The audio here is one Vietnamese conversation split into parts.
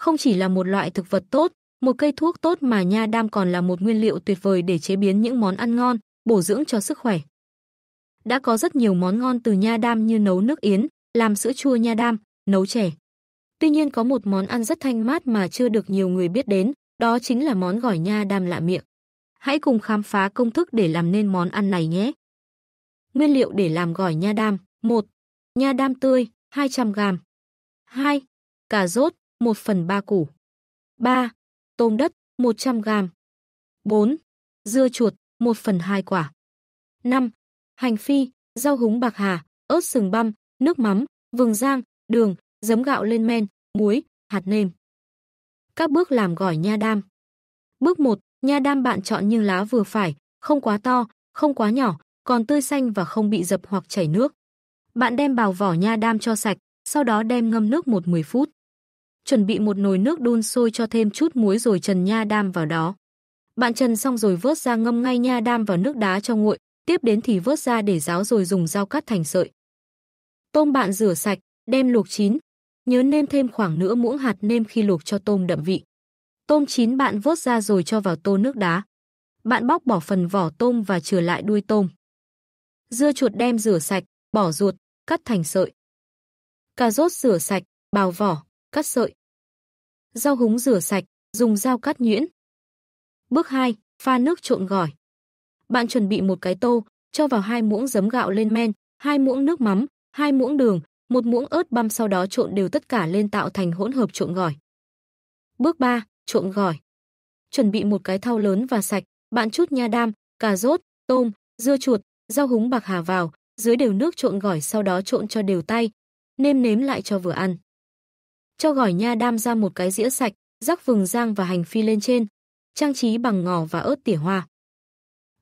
không chỉ là một loại thực vật tốt, một cây thuốc tốt mà nha đam còn là một nguyên liệu tuyệt vời để chế biến những món ăn ngon, bổ dưỡng cho sức khỏe. Đã có rất nhiều món ngon từ nha đam như nấu nước yến, làm sữa chua nha đam, nấu chè. Tuy nhiên có một món ăn rất thanh mát mà chưa được nhiều người biết đến, đó chính là món gỏi nha đam lạ miệng. Hãy cùng khám phá công thức để làm nên món ăn này nhé. Nguyên liệu để làm gỏi nha đam: 1. Nha đam tươi 200g. 2. Cà rốt 1 phần 3 củ. 3. Tôm đất, 100 g. 4. Dưa chuột, 1 phần 2 quả. 5. Hành phi, rau húng bạc hà, ớt sừng băm, nước mắm, vừng rang, đường, giấm gạo lên men, muối, hạt nêm. Các bước làm gỏi nha đam. Bước 1. Nha đam bạn chọn những lá vừa phải, không quá to, không quá nhỏ, còn tươi xanh và không bị dập hoặc chảy nước. Bạn đem bào vỏ nha đam cho sạch, sau đó đem ngâm nước 1-10 phút chuẩn bị một nồi nước đun sôi cho thêm chút muối rồi trần nha đam vào đó. Bạn trần xong rồi vớt ra ngâm ngay nha đam vào nước đá cho nguội, tiếp đến thì vớt ra để ráo rồi dùng dao cắt thành sợi. Tôm bạn rửa sạch, đem luộc chín, nhớ nêm thêm khoảng nửa muỗng hạt nêm khi luộc cho tôm đậm vị. Tôm chín bạn vớt ra rồi cho vào tô nước đá. Bạn bóc bỏ phần vỏ tôm và chừa lại đuôi tôm. Dưa chuột đem rửa sạch, bỏ ruột, cắt thành sợi. Cà rốt rửa sạch, bào vỏ, cắt sợi rau húng rửa sạch, dùng dao cắt nhuyễn. Bước 2, pha nước trộn gỏi. Bạn chuẩn bị một cái tô, cho vào hai muỗng giấm gạo lên men, hai muỗng nước mắm, hai muỗng đường, một muỗng ớt băm sau đó trộn đều tất cả lên tạo thành hỗn hợp trộn gỏi. Bước 3, trộn gỏi. Chuẩn bị một cái thau lớn và sạch, bạn chút nha đam, cà rốt, tôm, dưa chuột, rau húng bạc hà vào, dưới đều nước trộn gỏi sau đó trộn cho đều tay, nêm nếm lại cho vừa ăn cho gỏi nha đam ra một cái dĩa sạch, rắc vừng rang và hành phi lên trên, trang trí bằng ngò và ớt tỉa hoa.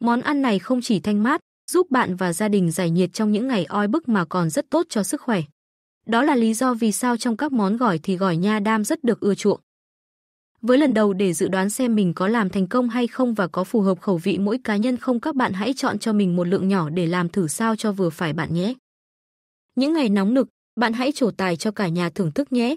Món ăn này không chỉ thanh mát, giúp bạn và gia đình giải nhiệt trong những ngày oi bức mà còn rất tốt cho sức khỏe. Đó là lý do vì sao trong các món gỏi thì gỏi nha đam rất được ưa chuộng. Với lần đầu để dự đoán xem mình có làm thành công hay không và có phù hợp khẩu vị mỗi cá nhân không các bạn hãy chọn cho mình một lượng nhỏ để làm thử sao cho vừa phải bạn nhé. Những ngày nóng nực, bạn hãy trổ tài cho cả nhà thưởng thức nhé.